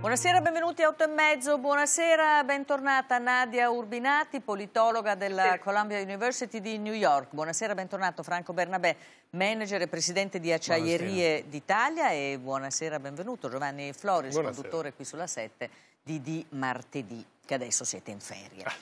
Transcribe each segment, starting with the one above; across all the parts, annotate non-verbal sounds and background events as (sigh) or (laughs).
Buonasera, benvenuti a 8 e mezzo. Buonasera, bentornata Nadia Urbinati, politologa della sì. Columbia University di New York. Buonasera, bentornato Franco Bernabé, manager e presidente di Acciaierie d'Italia. E buonasera, benvenuto Giovanni Floris, buonasera. conduttore qui sulla 7 di Di Martedì, che adesso siete in ferie. Ah.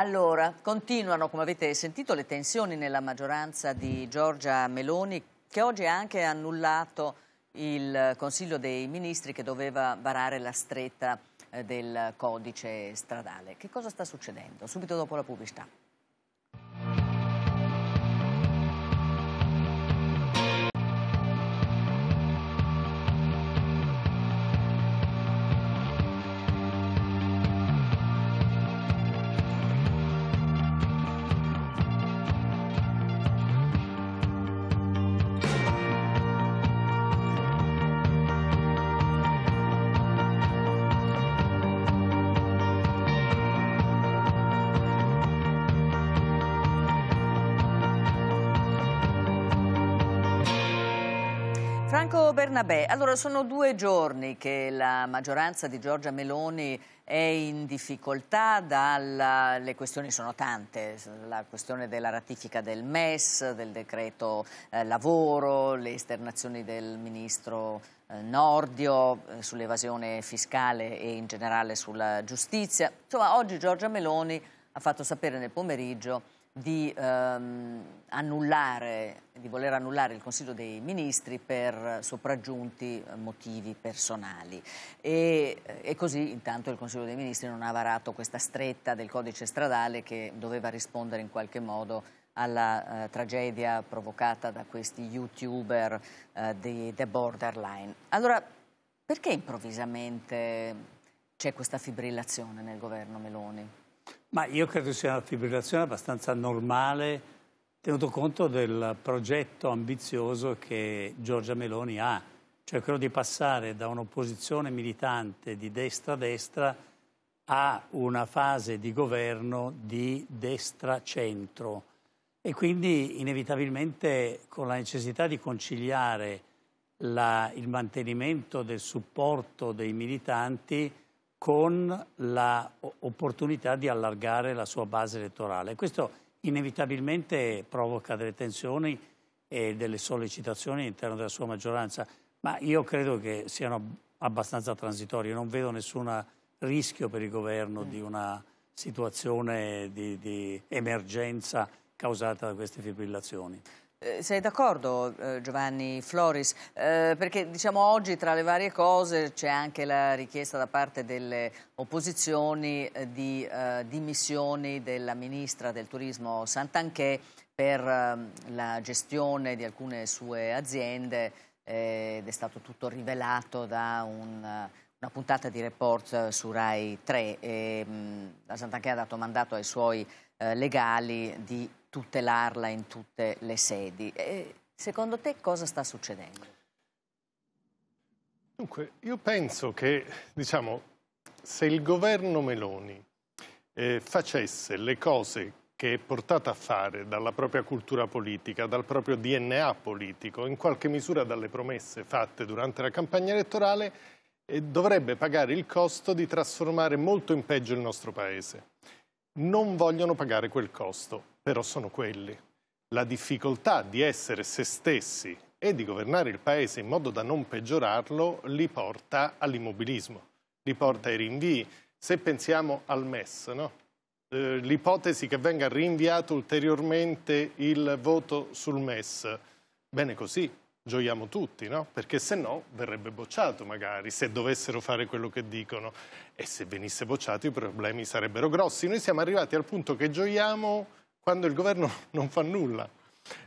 Allora, continuano, come avete sentito, le tensioni nella maggioranza di Giorgia Meloni, che oggi ha anche annullato il Consiglio dei Ministri che doveva varare la stretta eh, del codice stradale. Che cosa sta succedendo? Subito dopo la pubblicità. Franco Bernabé, allora sono due giorni che la maggioranza di Giorgia Meloni è in difficoltà, dalla... le questioni sono tante, la questione della ratifica del MES, del decreto eh, lavoro, le esternazioni del ministro eh, Nordio eh, sull'evasione fiscale e in generale sulla giustizia. Insomma, oggi Giorgia Meloni ha fatto sapere nel pomeriggio di ehm, annullare, di voler annullare il Consiglio dei Ministri per sopraggiunti eh, motivi personali. E, eh, e, così intanto il Consiglio dei Ministri non ha varato questa stretta del codice stradale che doveva rispondere in qualche modo alla eh, tragedia provocata da questi youtuber eh, di The Borderline. Allora, perché improvvisamente c'è questa fibrillazione nel governo Meloni? Ma io credo sia una fibrillazione abbastanza normale tenuto conto del progetto ambizioso che Giorgia Meloni ha, cioè quello di passare da un'opposizione militante di destra a destra a una fase di governo di destra-centro e quindi inevitabilmente con la necessità di conciliare la, il mantenimento del supporto dei militanti con l'opportunità di allargare la sua base elettorale. Questo inevitabilmente provoca delle tensioni e delle sollecitazioni all'interno della sua maggioranza, ma io credo che siano abbastanza transitorie, non vedo nessun rischio per il governo di una situazione di, di emergenza causata da queste fibrillazioni. Eh, sei d'accordo eh, Giovanni Floris? Eh, perché diciamo oggi tra le varie cose c'è anche la richiesta da parte delle opposizioni eh, di eh, dimissioni della ministra del turismo Santanchè per ehm, la gestione di alcune sue aziende ed è stato tutto rivelato da un una puntata di report su Rai 3. E, mh, mm, la Santanchè ha dato mandato ai suoi legali di tutelarla in tutte le sedi. E secondo te cosa sta succedendo? Dunque, io penso che, diciamo, se il governo Meloni eh, facesse le cose che è portata a fare dalla propria cultura politica, dal proprio DNA politico, in qualche misura dalle promesse fatte durante la campagna elettorale, eh, dovrebbe pagare il costo di trasformare molto in peggio il nostro Paese. Non vogliono pagare quel costo però sono quelli. La difficoltà di essere se stessi e di governare il paese in modo da non peggiorarlo li porta all'immobilismo, li porta ai rinvii. Se pensiamo al MES, no? eh, l'ipotesi che venga rinviato ulteriormente il voto sul MES, bene così, gioiamo tutti, no? Perché se no verrebbe bocciato magari, se dovessero fare quello che dicono. E se venisse bocciato i problemi sarebbero grossi. Noi siamo arrivati al punto che gioiamo quando il governo (laughs) non fa nulla.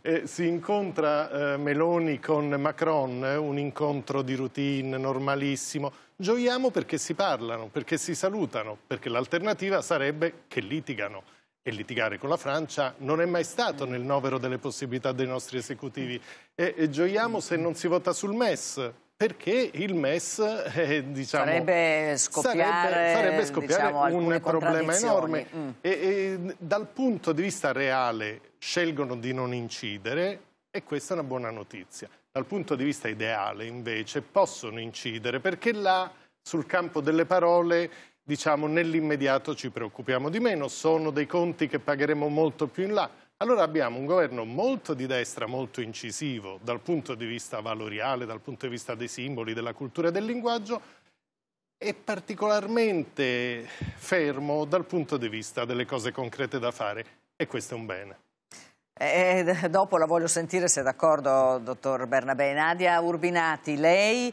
Eh, si incontra eh, Meloni con Macron, eh, un incontro di routine normalissimo. Gioiamo perché si parlano, perché si salutano, perché l'alternativa sarebbe che litigano. E litigare con la Francia non è mai stato nel novero delle possibilità dei nostri esecutivi. E, e gioiamo se non si vota sul MES, perché il MES (laughs) eh, diciamo, sarebbe scoppiare, sarebbe, sarebbe scoppiare diciamo, un problema enorme. Mm. E, e, dal punto di vista reale scelgono di non incidere e questa è una buona notizia. Dal punto di vista ideale invece possono incidere perché là sul campo delle parole diciamo, nell'immediato ci preoccupiamo di meno, sono dei conti che pagheremo molto più in là allora abbiamo un governo molto di destra, molto incisivo dal punto di vista valoriale, dal punto di vista dei simboli, della cultura e del linguaggio, e particolarmente fermo dal punto di vista delle cose concrete da fare. E questo è un bene. E eh, dopo la voglio sentire se è d'accordo, dottor Bernabé. Nadia Urbinati, lei, eh,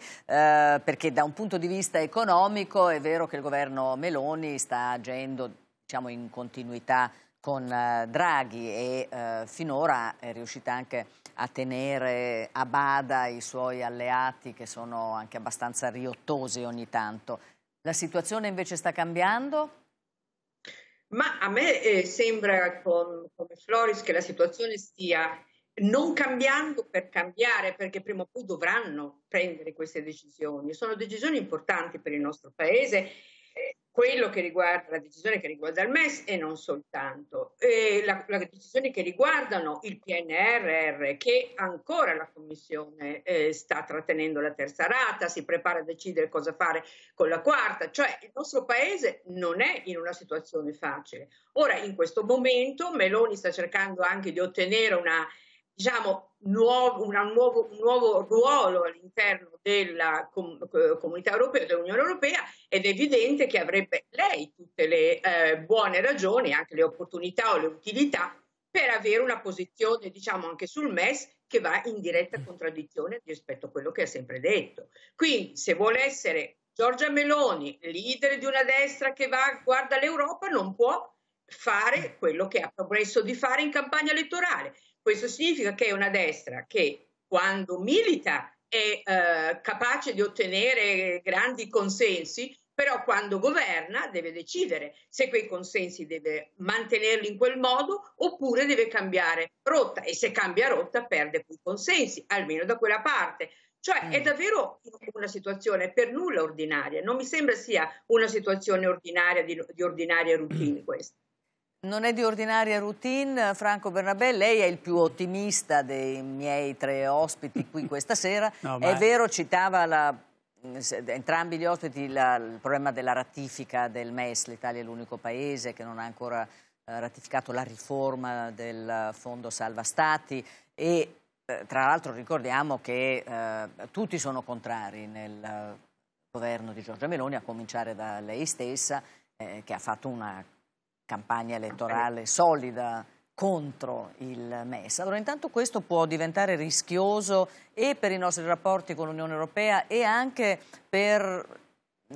perché da un punto di vista economico è vero che il governo Meloni sta agendo diciamo, in continuità con eh, Draghi e eh, finora è riuscita anche a tenere a bada i suoi alleati che sono anche abbastanza riottosi ogni tanto. La situazione invece sta cambiando? Ma a me eh, sembra con, come Floris che la situazione stia non cambiando per cambiare, perché prima o poi dovranno prendere queste decisioni. Sono decisioni importanti per il nostro Paese quello che riguarda la decisione che riguarda il MES e non soltanto, e la, la decisione che riguardano il PNRR che ancora la Commissione eh, sta trattenendo la terza rata, si prepara a decidere cosa fare con la quarta, cioè il nostro Paese non è in una situazione facile. Ora in questo momento Meloni sta cercando anche di ottenere una diciamo, nuovo, una, nuovo, un nuovo ruolo all'interno della com- eh, comunità europea, dell'Unione europea, ed è evidente che avrebbe lei tutte le eh, buone ragioni, anche le opportunità o le utilità per avere una posizione, diciamo, anche sul MES che va in diretta mm. contraddizione rispetto a quello che ha sempre detto. Quindi, se vuole essere Giorgia Meloni, leader di una destra che va, guarda l'Europa, non può fare quello che ha promesso di fare in campagna elettorale questo significa che è una destra che quando milita è eh, capace di ottenere grandi consensi, però quando governa deve decidere se quei consensi deve mantenerli in quel modo oppure deve cambiare rotta e se cambia rotta perde quei consensi, almeno da quella parte. Cioè è mm. davvero una situazione per nulla ordinaria, non mi sembra sia una situazione ordinaria di, di ordinaria routine (clears throat) questa. Non è di ordinaria routine, Franco Bernabé, lei è il più ottimista dei miei tre ospiti qui (laughs) questa sera. No, è vero, citava la, mm, entrambi gli ospiti la, il problema della ratifica del MES, l'Italia è l'unico paese che non ha ancora eh, ratificato la riforma del Fondo Salva Stati e eh, tra l'altro ricordiamo che eh, tutti sono contrari nel eh, governo di Giorgia Meloni, a cominciare da lei stessa che ha fatto una campagna elettorale solida contro il MES. Allora intanto questo può diventare rischioso e per i nostri rapporti con l'Unione Europea e anche per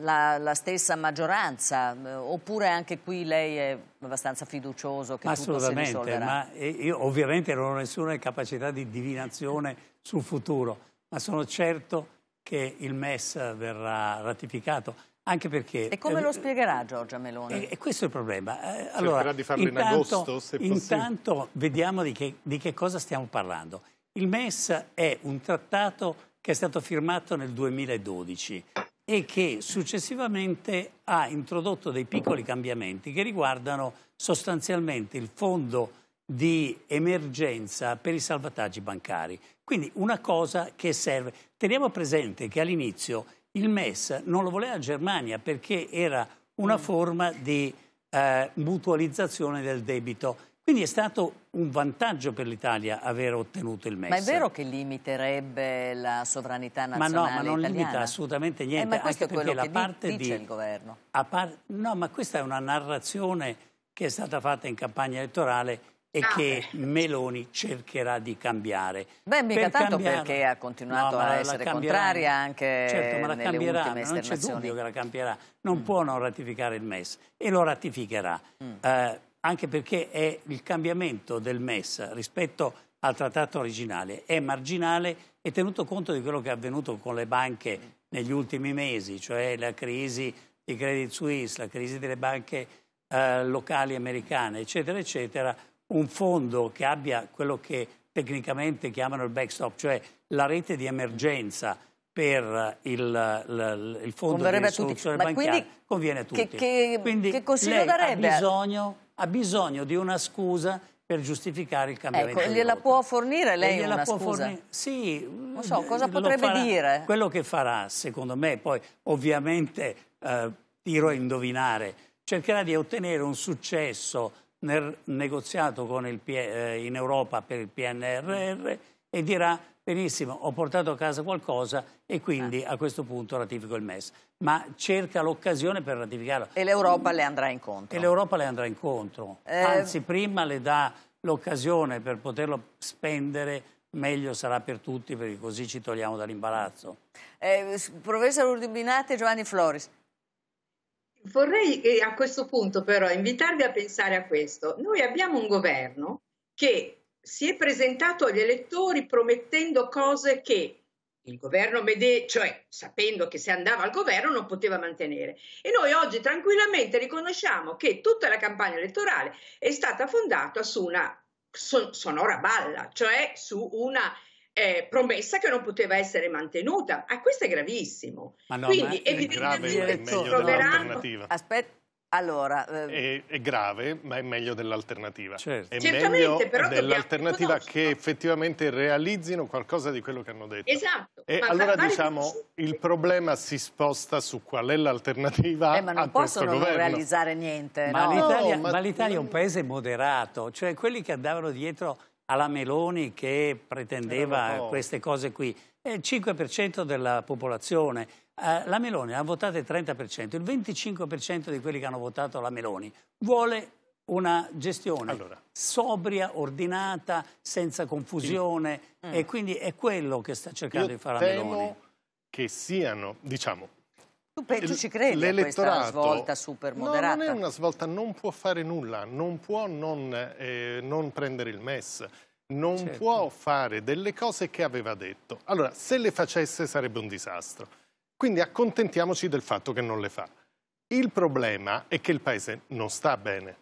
la, la, stessa maggioranza eh, oppure anche qui lei è abbastanza fiducioso che ma tutto si risolverà? Assolutamente, ma io ovviamente non ho nessuna capacità di divinazione sul futuro, ma sono certo che il MES verrà ratificato anche perché... E come eh, lo spiegherà Giorgia Meloni? E, eh, eh, questo è il problema. Allora, Cercherà di farlo intanto, in agosto, se possibile. Intanto vediamo di che, di che cosa stiamo parlando. Il MES è un trattato che è stato firmato nel 2012 e che successivamente ha introdotto dei piccoli cambiamenti che riguardano sostanzialmente il fondo di emergenza per i salvataggi bancari. Quindi una cosa che serve. Teniamo presente che all'inizio il MES non lo voleva Germania perché era una mm. forma di eh, mutualizzazione del debito. Quindi è stato un vantaggio per l'Italia aver ottenuto il MES. Ma è vero che limiterebbe la sovranità nazionale Ma no, ma non italiana. limita assolutamente eh, niente. Eh, ma questo anche è quello che parte dice di, il governo. Par, no, ma questa è una narrazione che è stata fatta in campagna elettorale e ah, che Meloni cercherà di cambiare. Beh, mica per tanto perché ha continuato no, a essere contraria anche certo, ma la nelle cambierà, non c'è dubbio che la cambierà. Non mm. può non ratificare il MES e lo ratificherà. Mm. Eh, anche perché è il cambiamento del MES rispetto al trattato originale è marginale e tenuto conto di quello che è avvenuto con le banche negli ultimi mesi, cioè la crisi di Credit Suisse, la crisi delle banche eh, locali americane, eccetera, eccetera un fondo che abbia quello che tecnicamente chiamano il backstop, cioè la rete di emergenza per il, il, il fondo di risoluzione bancaria, conviene a tutti. Che, che, quindi che consiglio darebbe? Ha bisogno, ha bisogno di una scusa per giustificare il cambiamento. Ecco, gliela può fornire lei e una scusa? Fornire, sì. Non so, cosa potrebbe farà, dire? Quello che farà, secondo me, poi ovviamente eh, tiro a indovinare, cercherà di ottenere un successo nel negoziato il, eh, in Europa per il PNRR e dirà benissimo, ho portato a casa qualcosa e quindi eh. a questo punto ratifico il MES. Ma cerca l'occasione per ratificarlo. E l'Europa le andrà incontro. E l'Europa le andrà incontro. Eh... Anzi, prima le dà l'occasione per poterlo spendere meglio sarà per tutti perché così ci togliamo dall'imbarazzo. Eh, professor Urdibinate Giovanni Floris, Vorrei a questo punto però invitarvi a pensare a questo. Noi abbiamo un governo che si è presentato agli elettori promettendo cose che il governo Medei, cioè sapendo che se andava al governo non poteva mantenere. E noi oggi tranquillamente riconosciamo che tutta la campagna elettorale è stata fondata su una sonora balla, cioè su una eh, promessa che non poteva essere mantenuta. Ma ah, questo è gravissimo. No, Quindi evidentemente troveranno... Aspetta. Allora, ehm... è, è, grave, ma è meglio dell'alternativa. Certo. È meglio dell'alternativa che effettivamente realizzino qualcosa di quello che hanno detto. Esatto. E allora diciamo, che... il problema si sposta su qual è l'alternativa eh, ma non possono non realizzare niente. Ma l'Italia no, ma... è un paese moderato, cioè quelli che andavano dietro alla Meloni che pretendeva queste cose qui. Eh, il 5% della popolazione. Eh, la Meloni ha votato il 30%, il 25% di quelli che hanno votato la Meloni vuole una gestione allora. sobria, ordinata, senza confusione mm. e quindi è quello che sta cercando Io di fare la Meloni. che siano, diciamo, tu, tu ci credi a questa svolta super moderata? No, non è una svolta, non può fare nulla, non può non, eh, non prendere il MES non certo. può fare delle cose che aveva detto. Allora, se le facesse sarebbe un disastro. Quindi accontentiamoci del fatto che non le fa. Il problema è che il Paese non sta bene.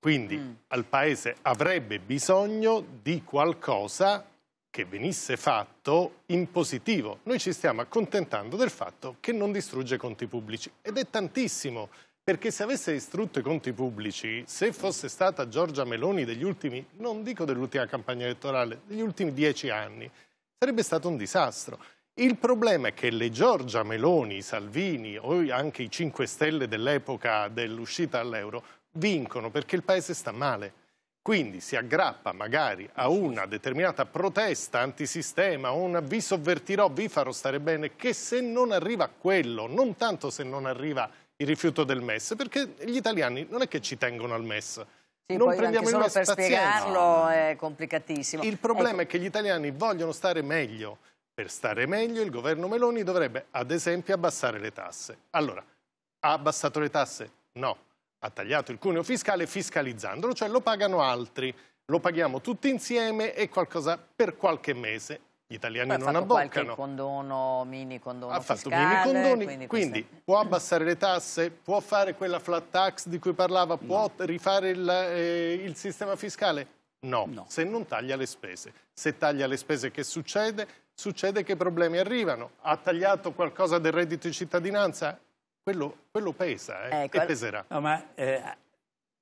Quindi mm. al Paese avrebbe bisogno di qualcosa che venisse fatto in positivo. Noi ci stiamo accontentando del fatto che non distrugge conti pubblici ed è tantissimo perché se avesse distrutto i conti pubblici, se fosse stata Giorgia Meloni degli ultimi, non dico dell'ultima campagna elettorale, degli ultimi dieci anni, sarebbe stato un disastro. Il problema è che le Giorgia Meloni, i Salvini o anche i 5 Stelle dell'epoca dell'uscita all'euro vincono perché il paese sta male quindi si aggrappa magari a una determinata protesta antisistema, un vi sovvertirò, vi farò stare bene, che se non arriva quello, non tanto se non arriva il rifiuto del MES, perché gli italiani non è che ci tengono al MES, sì, non prendiamo il MES, per pazienza. spiegarlo è complicatissimo. Il problema ecco. è che gli italiani vogliono stare meglio. Per stare meglio il governo Meloni dovrebbe, ad esempio, abbassare le tasse. Allora, ha abbassato le tasse? No ha tagliato il cuneo fiscale fiscalizzandolo, cioè lo pagano altri, lo paghiamo tutti insieme e qualcosa per qualche mese. Gli italiani non abboccano. Ha condono, mini condono Ha fatto fiscale, mini condoni, quindi, quindi queste... può abbassare le tasse, può fare quella flat tax di cui parlava, può no. rifare il, eh, il sistema fiscale? No, no, se non taglia le spese. Se taglia le spese che succede? Succede che i problemi arrivano. Ha tagliato qualcosa del reddito di cittadinanza? Quello, quello pesa eh, ecco, e peserà. No, ma, eh,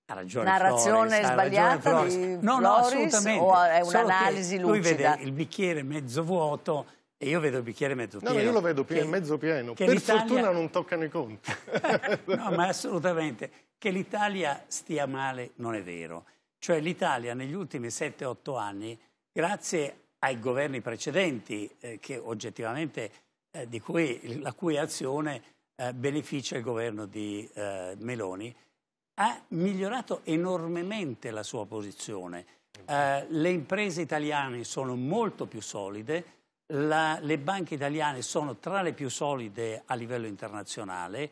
ha ragione Narrazione Floris, sbagliata Floris. di no, Floris no, o è un'analisi lucida? Lui vede il bicchiere mezzo vuoto e io vedo il bicchiere mezzo pieno. No, io lo vedo pieno, che, mezzo pieno. Per fortuna non toccano i conti. (laughs) no, ma assolutamente. Che l'Italia stia male non è vero. Cioè l'Italia negli ultimi 7-8 anni, grazie ai governi precedenti, eh, che oggettivamente, eh, cui, la cui azione eh, beneficia il governo di eh, Meloni, ha migliorato enormemente la sua posizione. Eh, le imprese italiane sono molto più solide, la, le banche italiane sono tra le più solide a livello internazionale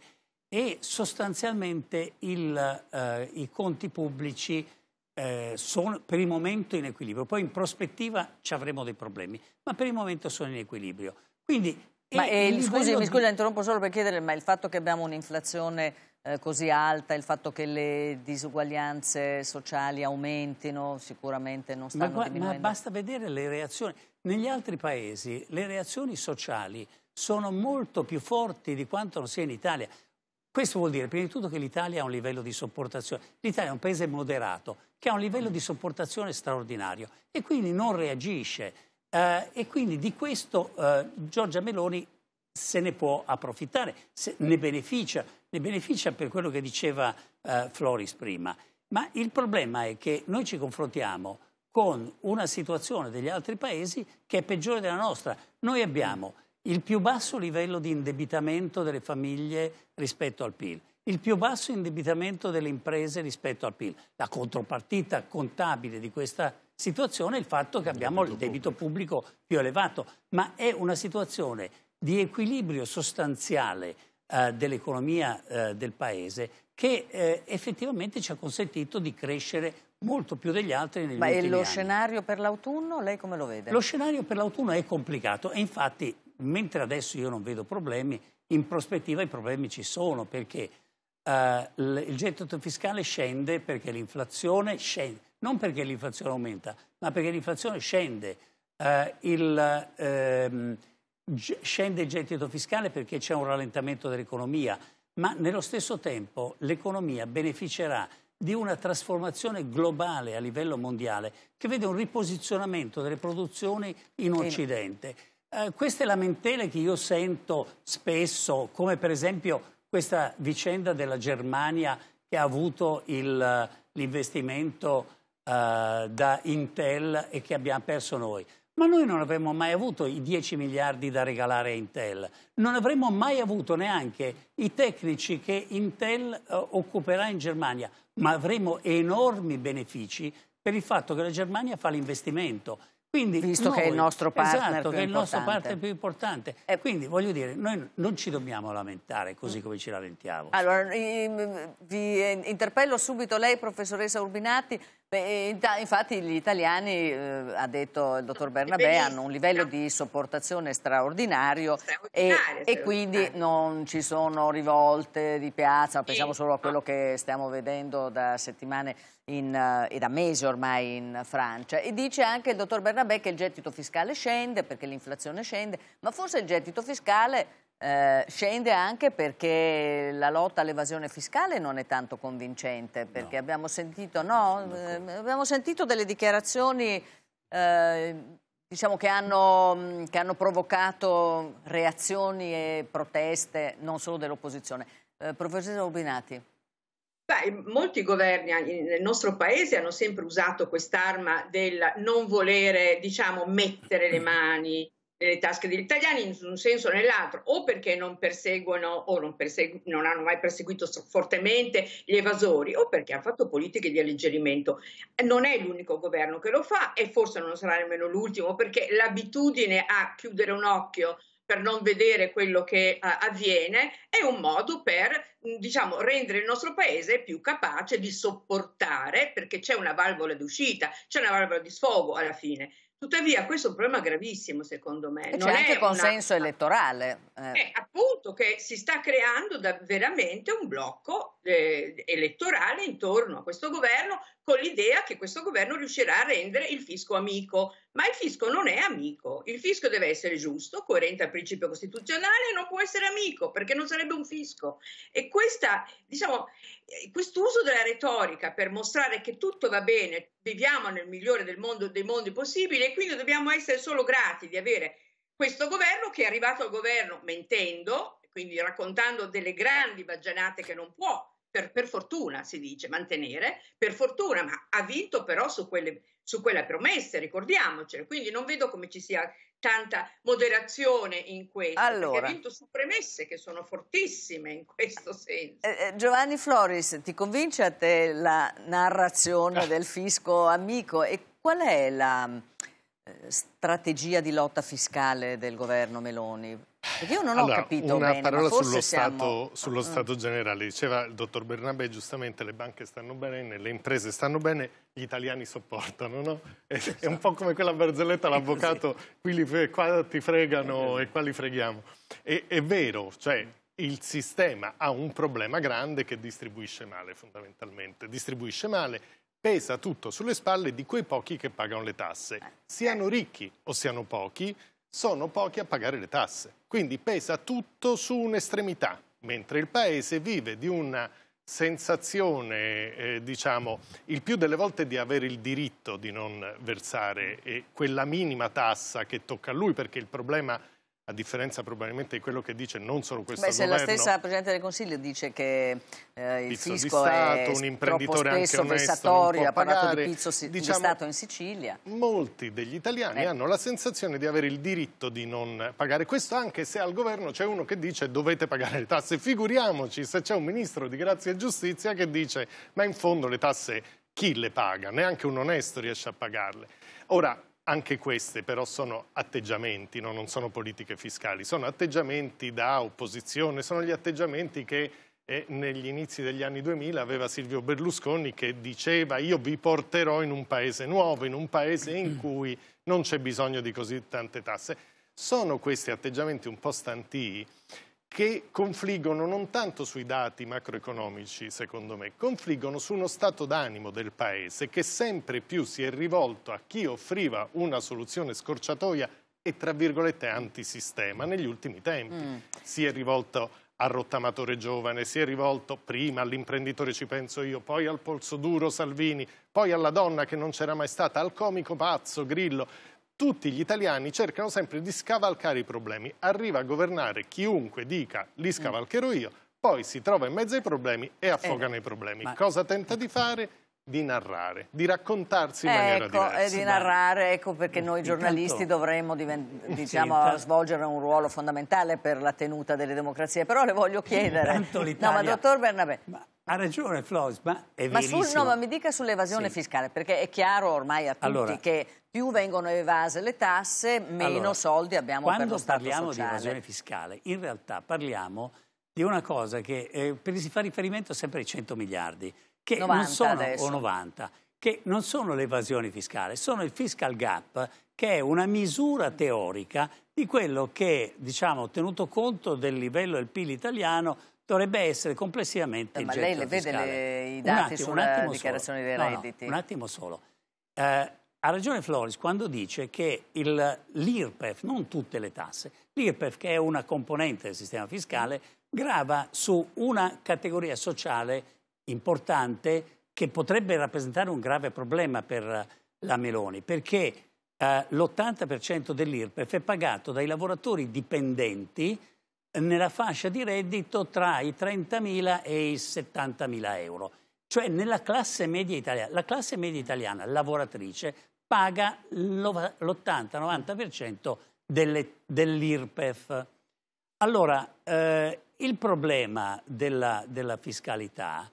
e sostanzialmente il, eh, i conti pubblici eh, sono per il momento in equilibrio. Poi in prospettiva ci avremo dei problemi, ma per il momento sono in equilibrio. Quindi ma eh, scusi, di... mi scusi, interrompo solo per chiedere, ma il fatto che abbiamo un'inflazione eh, così alta, il fatto che le disuguaglianze sociali aumentino, sicuramente non stanno ma, diminuendo? Ma basta vedere le reazioni. Negli altri paesi le reazioni sociali sono molto più forti di quanto lo sia in Italia. Questo vuol dire, prima di tutto, che l'Italia ha un livello di sopportazione. L'Italia è un paese moderato, che ha un livello di sopportazione straordinario e quindi non reagisce eh, e quindi di questo eh, Giorgia Meloni se ne può approfittare, ne beneficia, ne beneficia per quello che diceva eh, Floris prima. Ma il problema è che noi ci confrontiamo con una situazione degli altri paesi che è peggiore della nostra. Noi abbiamo il più basso livello di indebitamento delle famiglie rispetto al PIL, il più basso indebitamento delle imprese rispetto al PIL. La contropartita contabile di questa situazione il fatto che abbiamo il debito pubblico più elevato, ma è una situazione di equilibrio sostanziale eh, dell'economia eh, del Paese che eh, effettivamente ci ha consentito di crescere molto più degli altri negli Ma ultimi anni. Ma lo scenario per l'autunno, lei come lo vede? Lo scenario per l'autunno è complicato e infatti mentre adesso io non vedo problemi, in prospettiva i problemi ci sono perché eh, il gettito fiscale scende perché l'inflazione scende non perché l'inflazione aumenta, ma perché l'inflazione scende. Eh, il, ehm, scende il gettito fiscale perché c'è un rallentamento dell'economia, ma nello stesso tempo l'economia beneficerà di una trasformazione globale a livello mondiale che vede un riposizionamento delle produzioni in Occidente. Eh, queste lamentele che io sento spesso, come per esempio questa vicenda della Germania che ha avuto l'investimento eh, da Intel e che abbiamo perso noi. Ma noi non avremmo mai avuto i 10 miliardi da regalare a Intel, non avremmo mai avuto neanche i tecnici che Intel eh, occuperà in Germania, ma avremo enormi benefici per il fatto che la Germania fa l'investimento. Quindi Visto noi, esatto, che è il nostro partner esatto, più importante. che è il nostro partner più importante. Eh, Quindi, voglio dire, noi non ci dobbiamo lamentare così come ci lamentiamo. Allora, vi interpello subito lei, professoressa Urbinati, eh, infatti gli italiani, eh, ha detto il dottor Bernabé, hanno un livello di sopportazione straordinario, straordinario e, e, quindi non ci sono rivolte di piazza, pensiamo solo a quello che stiamo vedendo da settimane in, eh, e da mesi ormai in Francia. E dice anche il dottor Bernabé che il gettito fiscale scende perché l'inflazione scende, ma forse il gettito fiscale eh, scende anche perché la lotta all'evasione fiscale non è tanto convincente, perché no. abbiamo, sentito, no, eh, abbiamo sentito delle dichiarazioni eh, diciamo che, hanno, mm, che, hanno, provocato reazioni e proteste non solo dell'opposizione. Eh, professore Rubinati. Beh, molti governi nel nostro paese hanno sempre usato quest'arma del non volere diciamo, mettere le (clears throat) mani nelle eh, tasche degli italiani in un senso o nell'altro, o perché non perseguono o non, persegu- non, hanno mai perseguito fortemente gli evasori, o perché hanno fatto politiche di alleggerimento. Non è l'unico governo che lo fa e forse non sarà nemmeno l'ultimo, perché l'abitudine a chiudere un occhio per non vedere quello che uh, avviene è un modo per mm, diciamo, rendere il nostro paese più capace di sopportare, perché c'è una valvola d'uscita, c'è una valvola di sfogo alla fine Tuttavia, questo è un problema gravissimo, secondo me. non c'è anche consenso una... elettorale. Eh. È eh, appunto che si sta creando veramente un blocco eh, elettorale intorno a questo governo con l'idea che questo governo riuscirà a rendere il fisco amico, ma il fisco non è amico, il fisco deve essere giusto, coerente al principio costituzionale e non può essere amico perché non sarebbe un fisco. E questa, diciamo, eh, quest'uso della retorica per mostrare che tutto va bene, viviamo nel migliore del mondo, dei mondi possibili e quindi dobbiamo essere solo grati di avere questo governo che è arrivato al governo mentendo, quindi raccontando delle grandi baggianate che non può, per, per fortuna si dice, mantenere, per fortuna, ma ha vinto però su quelle su quelle promesse, ricordiamocelo. Quindi non vedo come ci sia tanta moderazione in questo. Allora, ha vinto su premesse che sono fortissime in questo senso. Eh, eh Giovanni Floris, ti convince a te la narrazione ah. del fisco amico e qual è la eh, strategia di lotta fiscale del governo Meloni? Io non allora, ho capito una bene, parola sullo, siamo... stato, sullo mm. stato, generale. Diceva il dottor Bernabé, giustamente, le banche stanno bene, le imprese stanno bene, gli italiani sopportano, no? È, è esatto. un po' come quella barzelletta, l'avvocato, (laughs) qui li, qua ti fregano esatto. e qua li freghiamo. E, è vero, cioè il sistema ha un problema grande che distribuisce male fondamentalmente, distribuisce male, pesa tutto sulle spalle di quei pochi che pagano le tasse, eh. siano ricchi o siano pochi, sono pochi a pagare le tasse. Quindi pesa tutto su un'estremità, mentre il Paese vive di una sensazione, eh, diciamo, il più delle volte di avere il diritto di non versare eh, quella minima tassa che tocca a lui, perché il problema è a differenza probabilmente di quello che dice non solo questo Beh, se governo. se la stessa Presidente del Consiglio dice che eh, il pizzo fisco Stato, è un imprenditore troppo spesso vessatorio, ha parlato di pizzo si, diciamo, di Stato in Sicilia. Molti degli italiani eh. hanno la sensazione di avere il diritto di non pagare questo, anche se al governo c'è uno che dice dovete pagare le tasse. Figuriamoci se c'è un ministro di Grazia e Giustizia che dice ma in fondo le tasse chi le paga? Neanche un onesto riesce a pagarle. Ora, anche queste però sono atteggiamenti, no? non sono politiche fiscali, sono atteggiamenti da opposizione, sono gli atteggiamenti che eh, negli inizi degli anni 2000 aveva Silvio Berlusconi che diceva io vi porterò in un paese nuovo, in un paese in mm. cui non c'è bisogno di così tante tasse. Sono questi atteggiamenti un po' stantii che confliggono non tanto sui dati macroeconomici, secondo me, confliggono su uno stato d'animo del Paese che sempre più si è rivolto a chi offriva una soluzione scorciatoia e, tra virgolette, antisistema negli ultimi tempi. Mm. Si è rivolto al rottamatore giovane, si è rivolto prima all'imprenditore ci penso io, poi al polso duro Salvini, poi alla donna che non c'era mai stata, al comico pazzo Grillo tutti gli italiani cercano sempre di scavalcare i problemi. Arriva a governare chiunque dica li scavalcherò io, poi si trova in mezzo ai problemi e affoga eh, nei problemi. Ma... Cosa tenta di fare? di narrare, di raccontarsi in ecco, maniera diversa. Ecco, di narrare, ecco perché noi giornalisti (laughs) diciamo, Intanto... dovremmo diciamo, svolgere un ruolo fondamentale per la tenuta delle democrazie, però le voglio chiedere... No, ma dottor Bernabé... Ma... Ha ragione Flos, ma è ma verissimo. Sul, no, ma mi dica sull'evasione sì. fiscale, perché è chiaro ormai a tutti allora, che più vengono evase le tasse, meno allora, soldi abbiamo per lo Stato Quando parliamo di evasione fiscale, in realtà parliamo di una cosa che eh, si fa riferimento sempre ai 100 miliardi, che non sono, o 90, che non sono l'evasione fiscale, sono il fiscal gap, che è una misura teorica di quello che, diciamo, tenuto conto del livello del PIL italiano, dovrebbe essere complessivamente eh, il Ma lei le vede le, i dati attimo, sulla dichiarazione solo. dei redditi? No, no, un attimo solo. Eh, ha ragione Floris quando dice che l'IRPEF, non tutte le tasse, l'IRPEF che è una componente del sistema fiscale, grava su una categoria sociale importante che potrebbe rappresentare un grave problema per la Meloni, perché eh, l'80% dell'IRPEF è pagato dai lavoratori dipendenti nella fascia di reddito tra i 30.000 e i 70.000 euro. Cioè nella classe media italiana, la classe media italiana lavoratrice paga l'80-90% dell'IRPEF. Allora, eh, il problema della, della fiscalità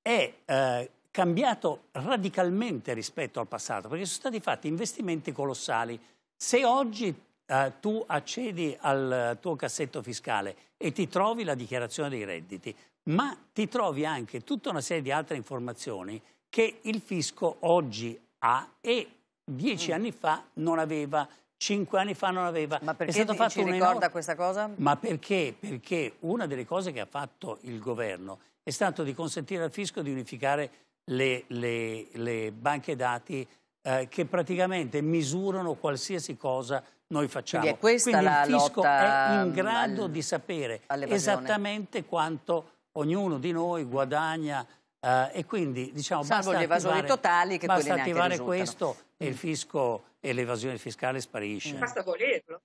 è eh, cambiato radicalmente rispetto al passato, perché sono stati fatti investimenti colossali. Se oggi eh, tu accedi al tuo cassetto fiscale e ti trovi la dichiarazione dei redditi, ma ti trovi anche tutta una serie di altre informazioni che il fisco oggi ha e dieci mm. anni fa non aveva, cinque anni fa non aveva. Ma perché È stato fatto ci ricorda questa cosa? Ma perché? Perché una delle cose che ha fatto il governo è stato di consentire al fisco di unificare le, le, le banche dati eh, che praticamente misurano qualsiasi cosa noi facciamo. Quindi, è questa Quindi la il fisco è in grado al, di sapere esattamente quanto ognuno di noi guadagna Uh, e quindi diciamo Salvo basta gli evasori attivare, totali che basta attivare questo e il mm. fisco e l'evasione fiscale sparisce. Mm. Basta volerlo.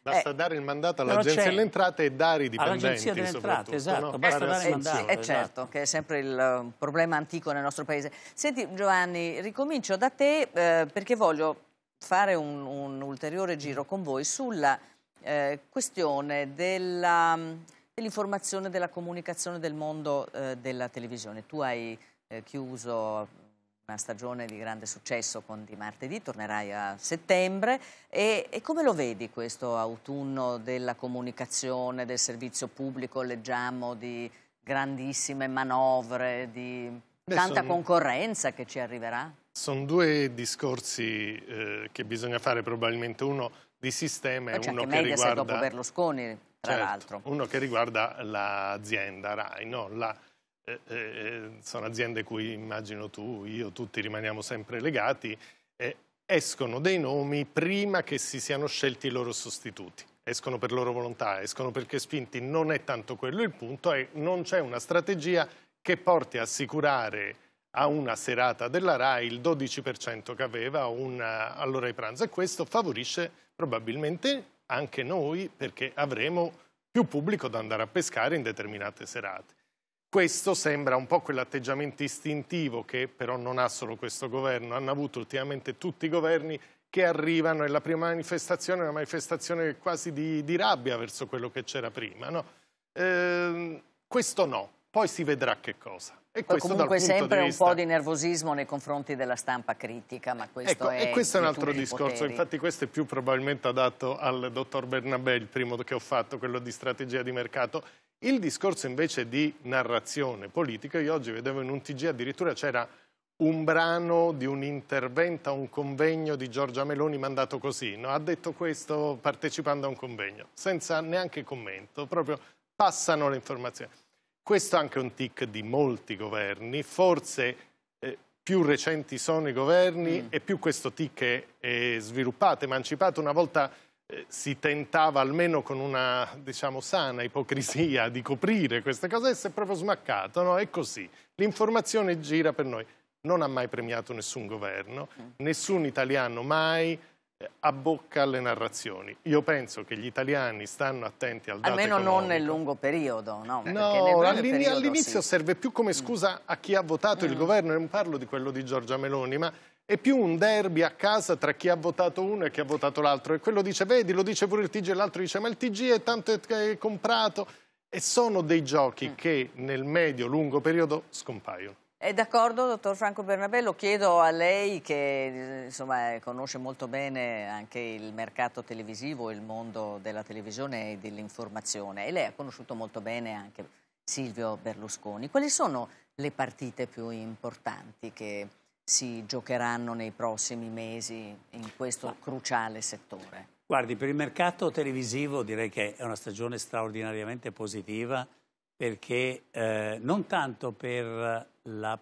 Basta eh, dare il mandato all'Agenzia delle Entrate e dare i dipendenti. All'Agenzia delle Entrate, esatto, no? Eh, basta dare il mandato. Sì, è esatto. certo, che è sempre il eh, problema antico nel nostro paese. Senti Giovanni, ricomincio da te eh, perché voglio fare un, un ulteriore giro con voi sulla eh, questione dell'informazione, della comunicazione del mondo eh, della televisione. Tu hai eh, chiuso una stagione di grande successo con Di Martedì, tornerai a settembre e, e come lo vedi questo autunno della comunicazione, del servizio pubblico, leggiamo di grandissime manovre, di Beh, tanta sono... concorrenza che ci arriverà? Sono due discorsi eh, che bisogna fare probabilmente, uno di sistema e uno che riguarda... dopo Berlusconi, tra certo, l'altro. Uno che riguarda l'azienda RAI, no? La, eh, eh, sono aziende cui immagino tu, io, tutti rimaniamo sempre legati, eh, escono dei nomi prima che si siano scelti i loro sostituti. Escono per loro volontà, escono perché spinti, non è tanto quello il punto, è non c'è una strategia che porti a assicurare a una serata della RAI il 12% che aveva una, eh, all'ora di pranzo e questo favorisce probabilmente anche noi perché avremo più pubblico da andare a pescare in determinate serate. Questo sembra un po' quell'atteggiamento istintivo che però non ha solo questo governo, hanno avuto ultimamente tutti i governi che arrivano e la prima manifestazione è una manifestazione quasi di, di rabbia verso quello che c'era prima. No? Ehm, questo no, poi si vedrà che cosa. E Poi comunque sempre un vista... po' di nervosismo nei confronti della stampa critica, ma questo ecco, è... E questo è un altro discorso, poteri. infatti questo è più probabilmente adatto al dottor Bernabé, il primo che ho fatto, quello di strategia di mercato. Il discorso invece di narrazione politica, io oggi vedevo in un TG addirittura c'era un brano di un intervento a un convegno di Giorgia Meloni mandato così, no? ha detto questo partecipando a un convegno, senza neanche commento, proprio passano le informazioni. Questo è anche un tic di molti governi, forse eh, più recenti sono i governi mm. e più questo tic è, è sviluppato, emancipato. Una volta eh, si tentava almeno con una diciamo, sana ipocrisia di coprire queste cose e si è proprio smaccato, no? È così, l'informazione gira per noi. Non ha mai premiato nessun governo, mm. nessun italiano mai, a bocca alle narrazioni. Io penso che gli italiani stanno attenti al dato Almeno economico. non nel lungo periodo, no? no all'inizio sì. serve più come scusa mm. a chi ha votato mm. il governo, non parlo di quello di Giorgia Meloni, ma è più un derby a casa tra chi ha votato uno e chi ha votato l'altro. E quello dice, vedi, lo dice pure il TG, e l'altro dice, ma il TG è tanto è comprato. E sono dei giochi mm. che nel medio-lungo periodo scompaiono. È d'accordo, dottor Franco Bernabello. Chiedo a lei, che insomma, conosce molto bene anche il mercato televisivo, il mondo della televisione e dell'informazione, e lei ha conosciuto molto bene anche Silvio Berlusconi. Quali sono le partite più importanti che si giocheranno nei prossimi mesi in questo cruciale settore? Guardi, per il mercato televisivo direi che è una stagione straordinariamente positiva perché eh, non tanto per la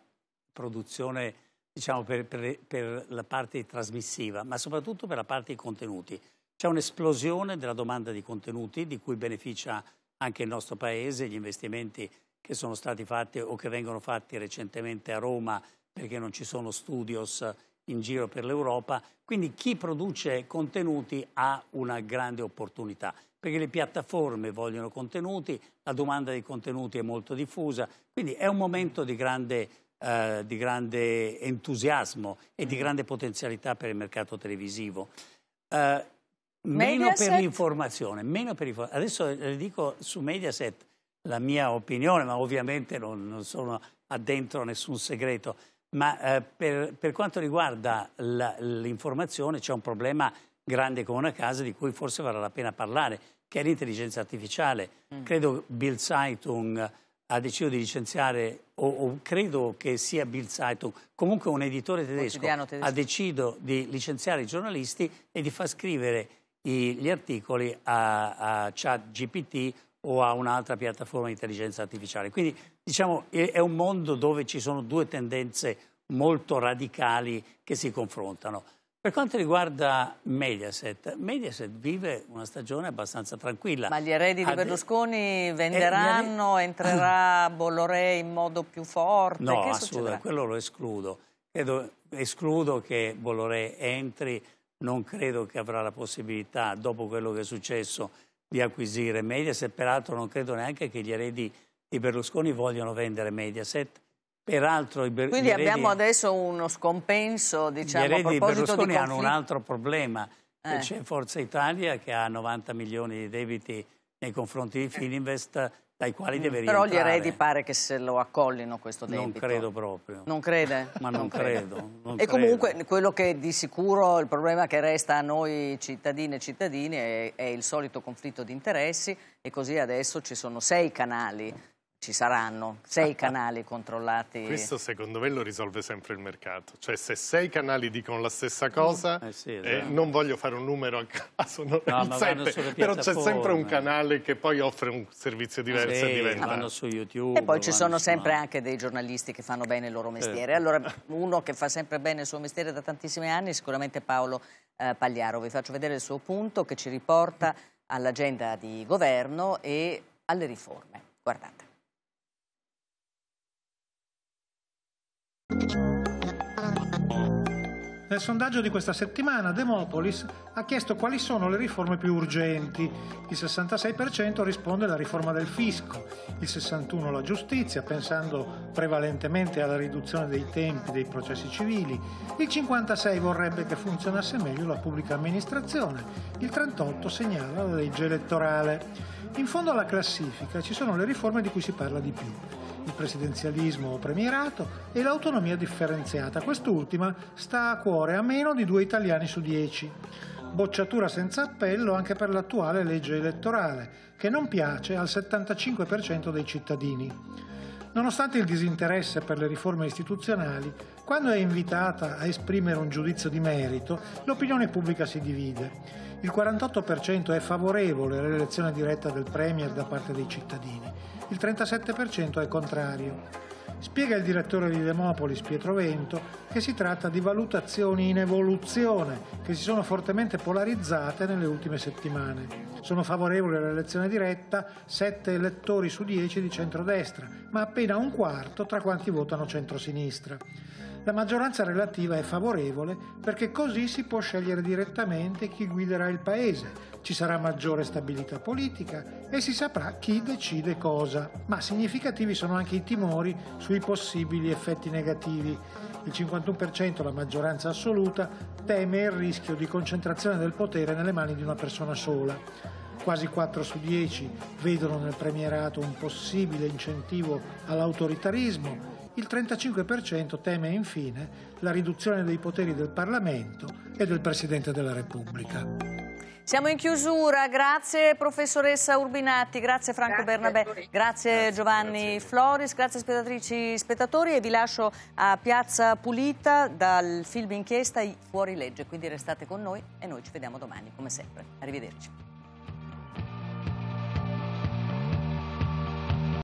produzione, diciamo per, per, per, la parte trasmissiva, ma soprattutto per la parte dei contenuti. C'è un'esplosione della domanda di contenuti di cui beneficia anche il nostro Paese, gli investimenti che sono stati fatti o che vengono fatti recentemente a Roma perché non ci sono studios in giro per l'Europa. Quindi chi produce contenuti ha una grande opportunità perché le piattaforme vogliono contenuti, la domanda di contenuti è molto diffusa, quindi è un momento di grande, eh, di grande entusiasmo e di mm. grande potenzialità per il mercato televisivo. Eh, meno per l'informazione, adesso eh, le dico su Mediaset la mia opinione, ma ovviamente non, non sono addentro nessun segreto, ma eh, per, per, quanto riguarda l'informazione c'è un problema grande come una casa di cui forse varrà la pena parlare, che è l'intelligenza artificiale. Mm. Credo Bill Zeitung ha deciso di licenziare, o, o credo che sia Bill Zeitung, comunque un editore tedesco, tedesco, ha deciso di licenziare i giornalisti e di far scrivere i, gli articoli a, a Chat GPT o a un'altra piattaforma di intelligenza artificiale. Quindi diciamo è un mondo dove ci sono due tendenze molto radicali che si confrontano. Per quanto riguarda Mediaset, Mediaset vive una stagione abbastanza tranquilla. Ma gli eredi di Berlusconi eh, venderanno, eh, entrerà (laughs) Bolloré in modo più forte? No, che assolutamente, quello lo escludo. Credo, escludo che Bolloré entri, non credo che avrà la possibilità, dopo quello che è successo, di acquisire Mediaset. Peraltro non credo neanche che gli eredi di Berlusconi vogliano vendere Mediaset Peraltro, i Quindi eredi, abbiamo adesso uno scompenso, diciamo, gli eredi a proposito di hanno un altro problema. Eh. C'è Forza Italia che ha 90 milioni di debiti nei confronti di Fininvest dai quali mm, deve rientrare. Però gli eredi pare che se lo accollino questo debito. Non credo proprio. Non crede? Ma non, non credo. credo. Non e credo. comunque quello che di sicuro il problema che resta a noi cittadine e cittadini è, è il solito conflitto di interessi e così adesso ci sono sei canali ci saranno sei (laughs) canali controllati. Questo secondo me lo risolve sempre il mercato, cioè se sei canali dicono la stessa mm. cosa, eh sì, eh, esatto. non voglio fare un numero a caso, non no, sempre, però c'è sempre un canale che poi offre un servizio diverso sì, e diventa... vanno su YouTube. E poi ci sono sempre anche dei giornalisti che fanno bene il loro mestiere, eh. allora uno che fa sempre bene il suo mestiere da tantissimi anni è sicuramente Paolo eh, Pagliaro, vi faccio vedere il suo punto che ci riporta all'agenda di governo e alle riforme, guardate. Nel sondaggio di questa settimana Demopolis ha chiesto quali sono le riforme più urgenti. Il 66% risponde alla riforma del fisco, il 61% la giustizia, pensando prevalentemente alla riduzione dei tempi dei processi civili, il 56 vorrebbe che funzionasse meglio la pubblica amministrazione, il 38 segnala la legge elettorale. In fondo alla classifica ci sono le riforme di cui si parla di più, il presidenzialismo o premierato e l'autonomia differenziata. Quest'ultima sta a cuore a meno di due italiani su dieci. Bocciatura senza appello anche per l'attuale legge elettorale, che non piace al 75% dei cittadini. Nonostante il disinteresse per le riforme istituzionali, quando è invitata a esprimere un giudizio di merito, l'opinione pubblica si divide. Il 48% è favorevole all'elezione diretta del Premier da parte dei cittadini, il 37% è contrario. Spiega il direttore di Demopolis, Pietro Vento, che si tratta di valutazioni in evoluzione che si sono fortemente polarizzate nelle ultime settimane. Sono favorevoli all'elezione diretta 7 elettori su 10 di centrodestra, ma appena un quarto tra quanti votano centrosinistra la maggioranza relativa è favorevole perché così si può scegliere direttamente chi guiderà il paese, ci sarà maggiore stabilità politica e si saprà chi decide cosa. Ma significativi sono anche i timori sui possibili effetti negativi. Il 51%, la maggioranza assoluta, teme il rischio di concentrazione del potere nelle mani di una persona sola. Quasi 4 su 10 vedono nel premierato un possibile incentivo all'autoritarismo il 35% teme infine la riduzione dei poteri del Parlamento e del Presidente della Repubblica. Siamo in chiusura, grazie professoressa Urbinatti, grazie Franco grazie Bernabè, grazie, grazie Giovanni grazie. Floris, grazie spettatrici e spettatori e vi lascio a Piazza Pulita dal film inchiesta Fuori Legge, quindi restate con noi e noi ci vediamo domani come sempre. Arrivederci.